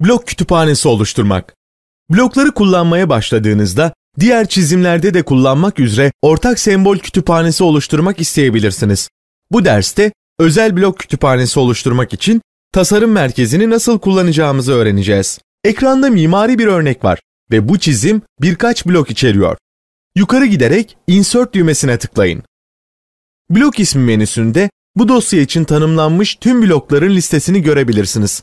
blok kütüphanesi oluşturmak. Blokları kullanmaya başladığınızda diğer çizimlerde de kullanmak üzere ortak sembol kütüphanesi oluşturmak isteyebilirsiniz. Bu derste özel blok kütüphanesi oluşturmak için tasarım merkezini nasıl kullanacağımızı öğreneceğiz. Ekranda mimari bir örnek var ve bu çizim birkaç blok içeriyor. Yukarı giderek Insert düğmesine tıklayın. Blok ismi menüsünde bu dosya için tanımlanmış tüm blokların listesini görebilirsiniz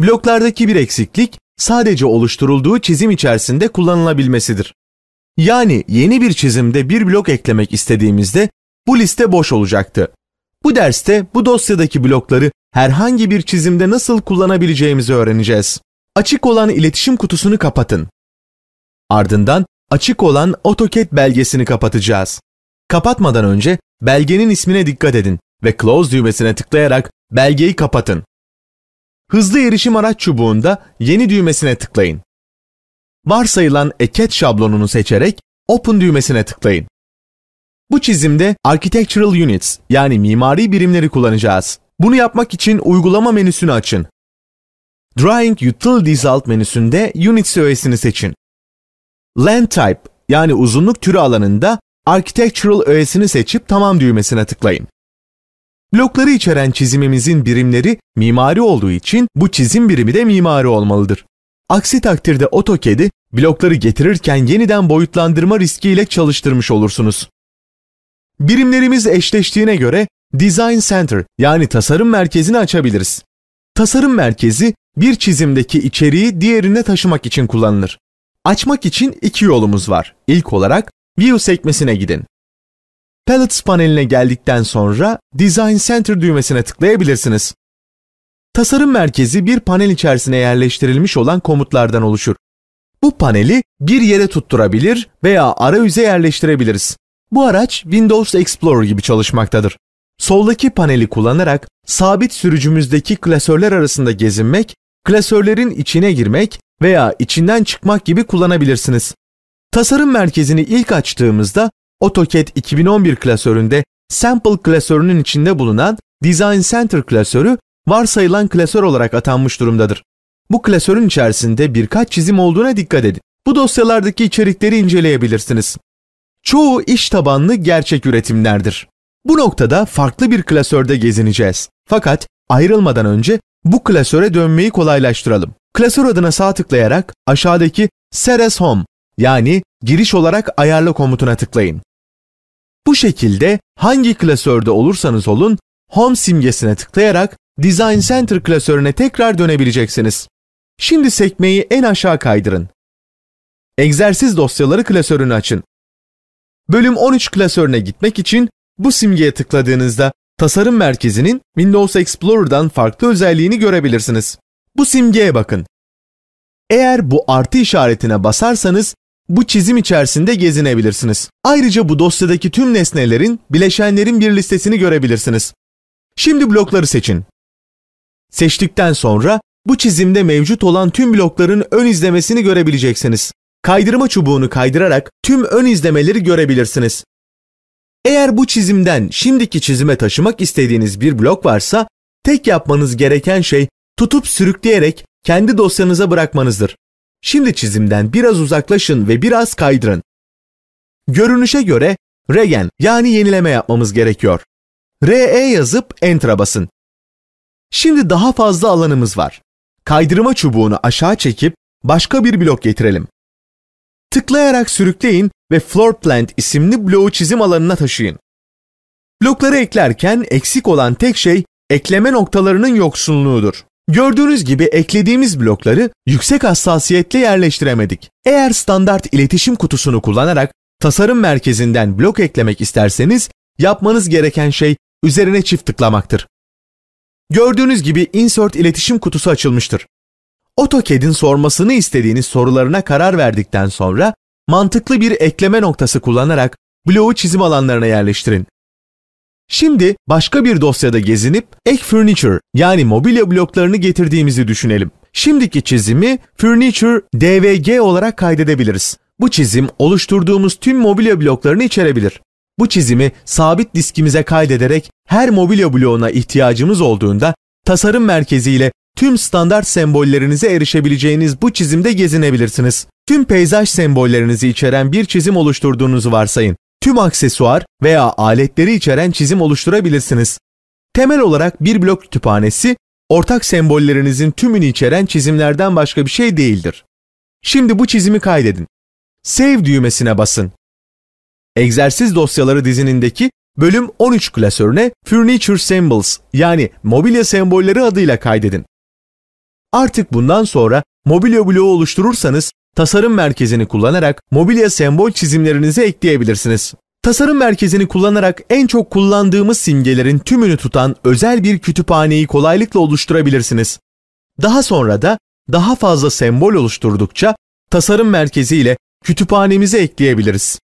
bloklardaki bir eksiklik sadece oluşturulduğu çizim içerisinde kullanılabilmesidir. Yani yeni bir çizimde bir blok eklemek istediğimizde bu liste boş olacaktı. Bu derste bu dosyadaki blokları herhangi bir çizimde nasıl kullanabileceğimizi öğreneceğiz. Açık olan iletişim kutusunu kapatın. Ardından açık olan AutoCAD belgesini kapatacağız. Kapatmadan önce belgenin ismine dikkat edin ve Close düğmesine tıklayarak belgeyi kapatın. Hızlı erişim araç çubuğunda yeni düğmesine tıklayın. Varsayılan eket şablonunu seçerek Open düğmesine tıklayın. Bu çizimde Architectural Units yani mimari birimleri kullanacağız. Bunu yapmak için uygulama menüsünü açın. Drawing Utilities alt menüsünde Units öğesini seçin. Land Type yani uzunluk türü alanında Architectural öğesini seçip tamam düğmesine tıklayın. Blokları içeren çizimimizin birimleri mimari olduğu için bu çizim birimi de mimari olmalıdır. Aksi takdirde AutoCAD'i blokları getirirken yeniden boyutlandırma riskiyle çalıştırmış olursunuz. Birimlerimiz eşleştiğine göre Design Center yani tasarım merkezini açabiliriz. Tasarım merkezi bir çizimdeki içeriği diğerine taşımak için kullanılır. Açmak için iki yolumuz var. İlk olarak View sekmesine gidin. Palettes paneline geldikten sonra Design Center düğmesine tıklayabilirsiniz. Tasarım merkezi bir panel içerisine yerleştirilmiş olan komutlardan oluşur. Bu paneli bir yere tutturabilir veya arayüze yerleştirebiliriz. Bu araç Windows Explorer gibi çalışmaktadır. Soldaki paneli kullanarak sabit sürücümüzdeki klasörler arasında gezinmek, klasörlerin içine girmek veya içinden çıkmak gibi kullanabilirsiniz. Tasarım merkezini ilk açtığımızda AutoCAD 2011 klasöründe Sample klasörünün içinde bulunan Design Center klasörü varsayılan klasör olarak atanmış durumdadır. Bu klasörün içerisinde birkaç çizim olduğuna dikkat edin. Bu dosyalardaki içerikleri inceleyebilirsiniz. Çoğu iş tabanlı gerçek üretimlerdir. Bu noktada farklı bir klasörde gezineceğiz. Fakat ayrılmadan önce bu klasöre dönmeyi kolaylaştıralım. Klasör adına sağ tıklayarak aşağıdaki Seres Home yani giriş olarak ayarla komutuna tıklayın. Bu şekilde hangi klasörde olursanız olun Home simgesine tıklayarak Design Center klasörüne tekrar dönebileceksiniz. Şimdi sekmeyi en aşağı kaydırın. Egzersiz dosyaları klasörünü açın. Bölüm 13 klasörüne gitmek için bu simgeye tıkladığınızda tasarım merkezinin Windows Explorer'dan farklı özelliğini görebilirsiniz. Bu simgeye bakın. Eğer bu artı işaretine basarsanız bu çizim içerisinde gezinebilirsiniz. Ayrıca bu dosyadaki tüm nesnelerin, bileşenlerin bir listesini görebilirsiniz. Şimdi blokları seçin. Seçtikten sonra bu çizimde mevcut olan tüm blokların ön izlemesini görebileceksiniz. Kaydırma çubuğunu kaydırarak tüm ön izlemeleri görebilirsiniz. Eğer bu çizimden şimdiki çizime taşımak istediğiniz bir blok varsa tek yapmanız gereken şey tutup sürükleyerek kendi dosyanıza bırakmanızdır. Şimdi çizimden biraz uzaklaşın ve biraz kaydırın. Görünüşe göre regen yani yenileme yapmamız gerekiyor. RE yazıp Enter'a basın. Şimdi daha fazla alanımız var. Kaydırma çubuğunu aşağı çekip başka bir blok getirelim. Tıklayarak sürükleyin ve Floor Plant isimli bloğu çizim alanına taşıyın. Blokları eklerken eksik olan tek şey ekleme noktalarının yoksunluğudur. Gördüğünüz gibi eklediğimiz blokları yüksek hassasiyetle yerleştiremedik. Eğer standart iletişim kutusunu kullanarak tasarım merkezinden blok eklemek isterseniz yapmanız gereken şey üzerine çift tıklamaktır. Gördüğünüz gibi insert iletişim kutusu açılmıştır. AutoCAD'in sormasını istediğiniz sorularına karar verdikten sonra mantıklı bir ekleme noktası kullanarak bloğu çizim alanlarına yerleştirin. Şimdi başka bir dosyada gezinip ek furniture yani mobilya bloklarını getirdiğimizi düşünelim. Şimdiki çizimi furniture dvg olarak kaydedebiliriz. Bu çizim oluşturduğumuz tüm mobilya bloklarını içerebilir. Bu çizimi sabit diskimize kaydederek her mobilya bloğuna ihtiyacımız olduğunda tasarım merkeziyle tüm standart sembollerinize erişebileceğiniz bu çizimde gezinebilirsiniz. Tüm peyzaj sembollerinizi içeren bir çizim oluşturduğunuzu varsayın tüm aksesuar veya aletleri içeren çizim oluşturabilirsiniz. Temel olarak bir blok kütüphanesi, ortak sembollerinizin tümünü içeren çizimlerden başka bir şey değildir. Şimdi bu çizimi kaydedin. Save düğmesine basın. Egzersiz dosyaları dizinindeki bölüm 13 klasörüne Furniture Symbols yani mobilya sembolleri adıyla kaydedin. Artık bundan sonra mobilya bloğu oluşturursanız tasarım merkezini kullanarak mobilya sembol çizimlerinizi ekleyebilirsiniz. Tasarım merkezini kullanarak en çok kullandığımız simgelerin tümünü tutan özel bir kütüphaneyi kolaylıkla oluşturabilirsiniz. Daha sonra da daha fazla sembol oluşturdukça tasarım merkezi ile kütüphanemize ekleyebiliriz.